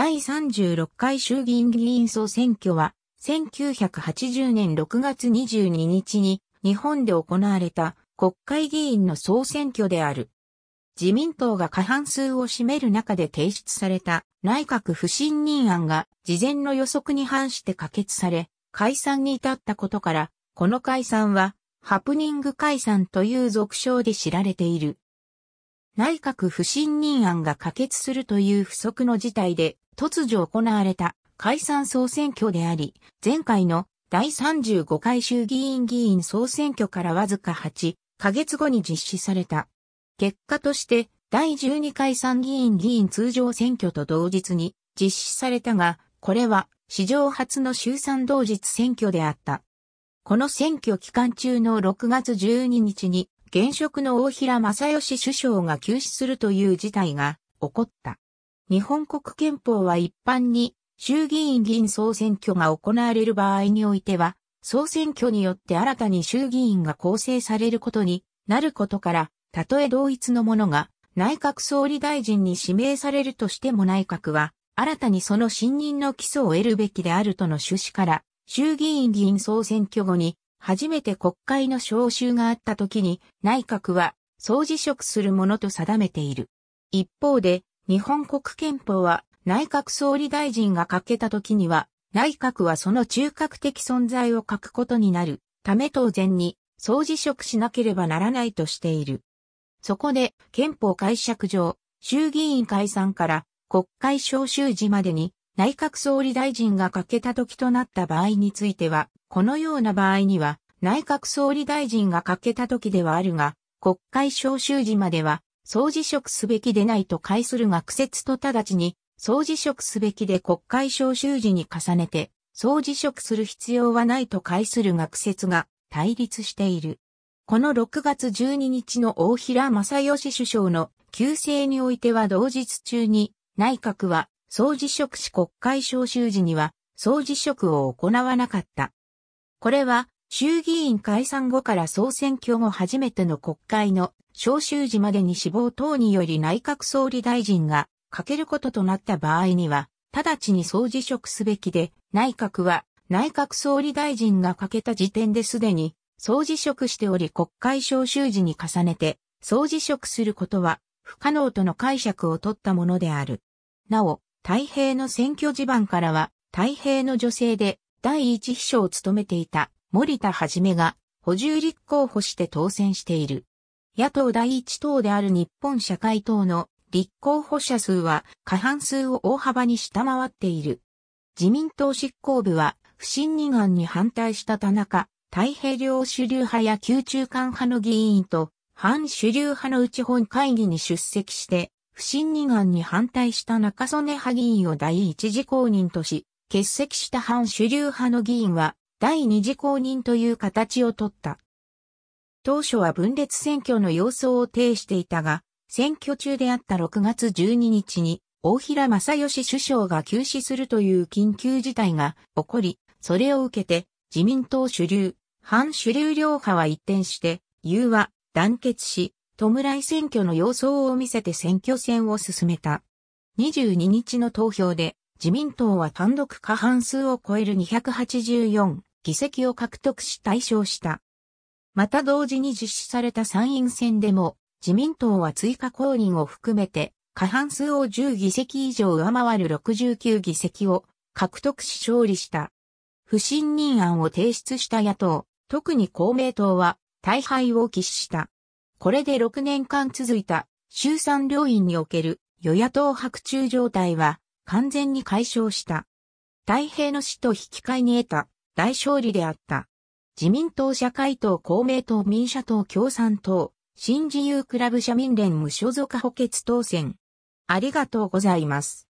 第36回衆議院議員総選挙は、1980年6月22日に日本で行われた国会議員の総選挙である。自民党が過半数を占める中で提出された内閣不信任案が事前の予測に反して可決され、解散に至ったことから、この解散はハプニング解散という俗称で知られている。内閣不信任案が可決するという不足の事態で突如行われた解散総選挙であり、前回の第35回衆議院議員総選挙からわずか8ヶ月後に実施された。結果として、第12回参議院議員通常選挙と同日に実施されたが、これは史上初の衆参同日選挙であった。この選挙期間中の6月12日に現職の大平正義首相が休止するという事態が起こった。日本国憲法は一般に衆議院議員総選挙が行われる場合においては、総選挙によって新たに衆議院が構成されることになることから、たとえ同一のものが内閣総理大臣に指名されるとしても内閣は、新たにその信任の基礎を得るべきであるとの趣旨から、衆議院議員総選挙後に初めて国会の召集があった時に内閣は総辞職するものと定めている。一方で、日本国憲法は内閣総理大臣が欠けた時には、内閣はその中核的存在を欠くことになるため当然に総辞職しなければならないとしている。そこで憲法解釈上、衆議院解散から国会召集時までに内閣総理大臣が欠けた時となった場合については、このような場合には、内閣総理大臣が欠けた時ではあるが、国会召集時までは、総辞職すべきでないと解するが苦節と直ちに、総辞職すべきで国会召集時に重ねて、総辞職する必要はないと解するが苦節が対立している。この6月12日の大平正義首相の旧制においては同日中に、内閣は総辞職し国会召集時には総辞職を行わなかった。これは衆議院解散後から総選挙後初めての国会の召集時までに死亡等により内閣総理大臣が欠けることとなった場合には、直ちに総辞職すべきで、内閣は内閣総理大臣が欠けた時点ですでに総辞職しており国会召集時に重ねて総辞職することは不可能との解釈を取ったものである。なお、太平の選挙地盤からは、太平の女性で第一秘書を務めていた森田はじめが補充立候補して当選している。野党第一党である日本社会党の立候補者数は過半数を大幅に下回っている。自民党執行部は不信任案に反対した田中、太平洋主流派や旧中間派の議員と反主流派の内本会議に出席して不信任案に反対した中曽根派議員を第一次公認とし、欠席した反主流派の議員は第二次公認という形をとった。当初は分裂選挙の様相を呈していたが、選挙中であった6月12日に、大平正義首相が休止するという緊急事態が起こり、それを受けて自民党主流、反主流両派は一転して、融和、団結し、弔い選挙の様相を見せて選挙戦を進めた。22日の投票で自民党は単独過半数を超える284議席を獲得し対象した。また同時に実施された参院選でも、自民党は追加公認を含めて、過半数を10議席以上上回る69議席を獲得し勝利した。不信任案を提出した野党、特に公明党は大敗を喫した。これで6年間続いた衆参両院における与野党白昼状態は完全に解消した。太平の死と引き換えに得た大勝利であった。自民党社会党公明党民社党共産党新自由クラブ社民連無所属補欠当選。ありがとうございます。